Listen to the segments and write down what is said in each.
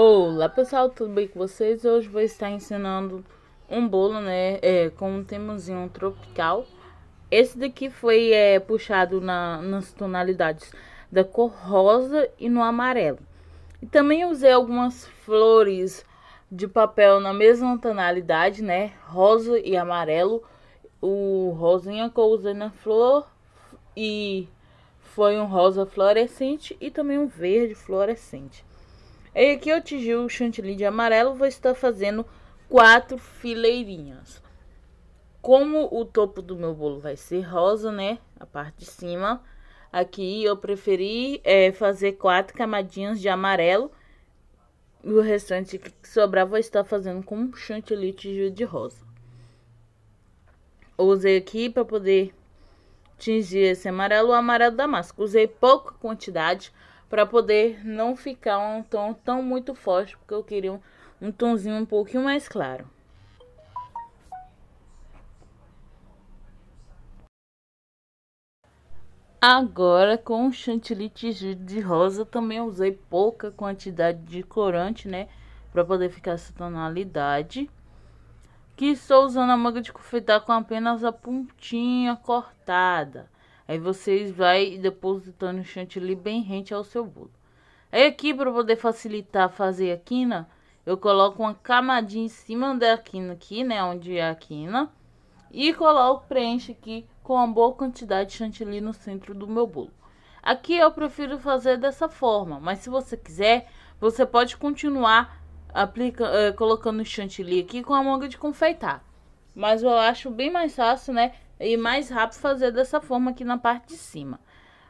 Olá pessoal, tudo bem com vocês? Hoje vou estar ensinando um bolo, né, é, com um temozinho tropical. Esse daqui foi é, puxado na, nas tonalidades da cor rosa e no amarelo. E também usei algumas flores de papel na mesma tonalidade, né, rosa e amarelo. O rosinha que eu usei na flor e foi um rosa fluorescente e também um verde fluorescente. É e aqui eu tingi o chantilly de amarelo, vou estar fazendo quatro fileirinhas. Como o topo do meu bolo vai ser rosa, né, a parte de cima, aqui eu preferi é, fazer quatro camadinhas de amarelo. E o restante que sobrar vou estar fazendo com um chantilly tingido de rosa. usei aqui para poder tingir esse amarelo, o amarelo damasco. Usei pouca quantidade para poder não ficar um tom tão muito forte, porque eu queria um, um tonzinho um pouquinho mais claro. Agora, com o chantilly tingido de rosa, também usei pouca quantidade de corante, né? Para poder ficar essa tonalidade. Que estou usando a manga de confeitar com apenas a pontinha cortada. Aí vocês vai depositando o chantilly bem rente ao seu bolo. Aí aqui para poder facilitar fazer a quina, eu coloco uma camadinha em cima da quina aqui, né, onde é a quina, e coloco preenche aqui com uma boa quantidade de chantilly no centro do meu bolo. Aqui eu prefiro fazer dessa forma, mas se você quiser, você pode continuar aplica, uh, colocando chantilly aqui com a manga de confeitar. Mas eu acho bem mais fácil, né? e mais rápido fazer dessa forma aqui na parte de cima.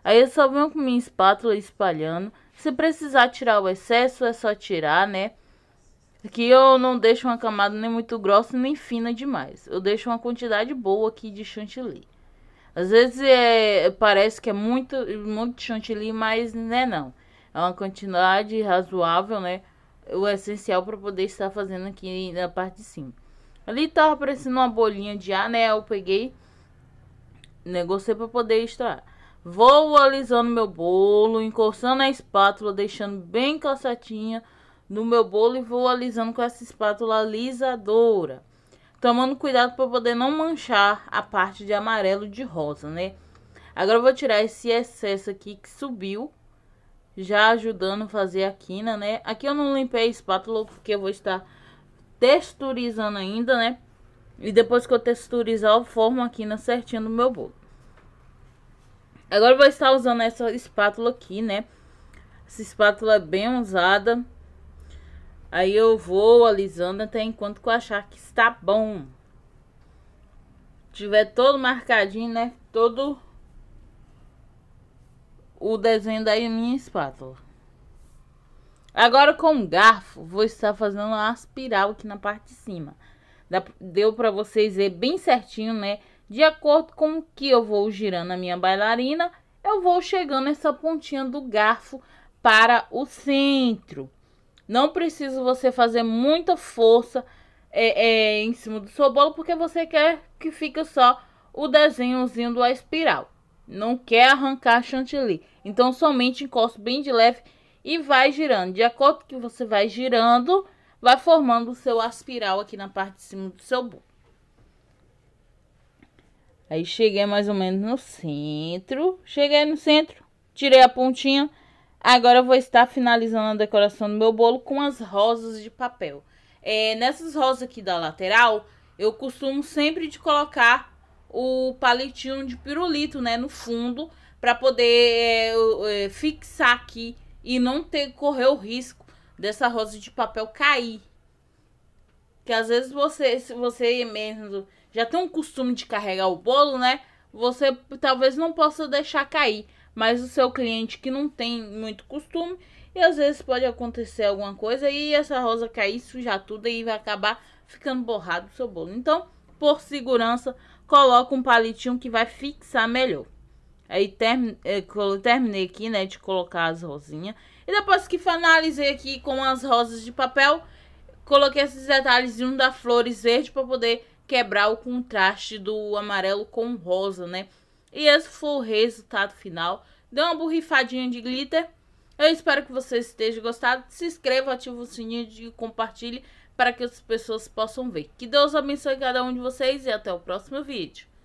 Aí eu só venho com minha espátula espalhando. Se precisar tirar o excesso, é só tirar, né? Aqui eu não deixo uma camada nem muito grossa nem fina demais. Eu deixo uma quantidade boa aqui de chantilly. Às vezes é, parece que é muito, muito chantilly, mas né não. É uma quantidade razoável, né? O essencial para poder estar fazendo aqui na parte de cima. Ali tava parecendo uma bolinha de ar, né? Eu peguei Negociei para poder extrair. Vou alisando meu bolo, encostando a espátula, deixando bem calçatinha no meu bolo e vou alisando com essa espátula alisadora. Tomando cuidado para poder não manchar a parte de amarelo de rosa, né? Agora vou tirar esse excesso aqui que subiu, já ajudando a fazer a quina, né? Aqui eu não limpei a espátula porque eu vou estar texturizando ainda, né? E depois que eu texturizar, eu formo aqui na certinho no meu bolo. Agora eu vou estar usando essa espátula aqui, né? Essa espátula é bem usada. Aí eu vou alisando até enquanto eu achar que está bom. Tiver todo marcadinho, né? Todo o desenho da minha espátula. Agora com o garfo, vou estar fazendo uma espiral aqui na parte de cima deu para vocês ver bem certinho, né? De acordo com o que eu vou girando a minha bailarina, eu vou chegando essa pontinha do garfo para o centro. Não precisa você fazer muita força é, é, em cima do seu bolo, porque você quer que fique só o desenhozinho da espiral. Não quer arrancar chantilly. Então, somente encosto bem de leve e vai girando. De acordo que você vai girando, vai formando o seu aspiral aqui na parte de cima do seu bolo. Aí cheguei mais ou menos no centro, cheguei no centro, tirei a pontinha. Agora eu vou estar finalizando a decoração do meu bolo com as rosas de papel. É, nessas rosas aqui da lateral, eu costumo sempre de colocar o palitinho de pirulito, né, no fundo, para poder é, é, fixar aqui e não ter correr o risco dessa rosa de papel cair. Que às vezes você, se você mesmo já tem um costume de carregar o bolo, né? Você talvez não possa deixar cair, mas o seu cliente que não tem muito costume e às vezes pode acontecer alguma coisa e essa rosa cair, sujar tudo e vai acabar ficando borrado o seu bolo. Então, por segurança, coloca um palitinho que vai fixar melhor. Aí é, terminei aqui, né, de colocar as rosinhas. E depois que finalizei aqui com as rosas de papel, coloquei esses detalhes de um da flores verde para poder quebrar o contraste do amarelo com rosa, né? E esse foi o resultado final. Deu uma borrifadinha de glitter. Eu espero que vocês estejam gostado. Se inscreva, ative o sininho e compartilhe para que outras pessoas possam ver. Que Deus abençoe cada um de vocês e até o próximo vídeo.